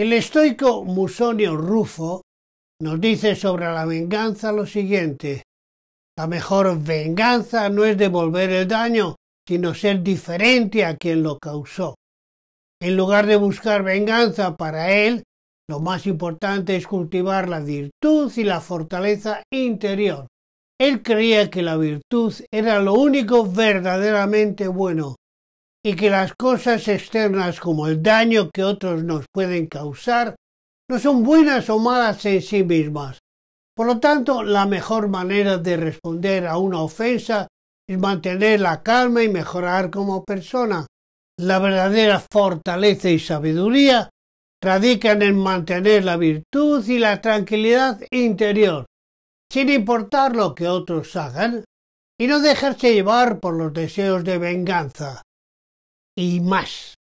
El estoico Musonio Rufo nos dice sobre la venganza lo siguiente. La mejor venganza no es devolver el daño, sino ser diferente a quien lo causó. En lugar de buscar venganza para él, lo más importante es cultivar la virtud y la fortaleza interior. Él creía que la virtud era lo único verdaderamente bueno, y que las cosas externas como el daño que otros nos pueden causar no son buenas o malas en sí mismas. Por lo tanto, la mejor manera de responder a una ofensa es mantener la calma y mejorar como persona. La verdadera fortaleza y sabiduría radican en mantener la virtud y la tranquilidad interior, sin importar lo que otros hagan, y no dejarse llevar por los deseos de venganza y más.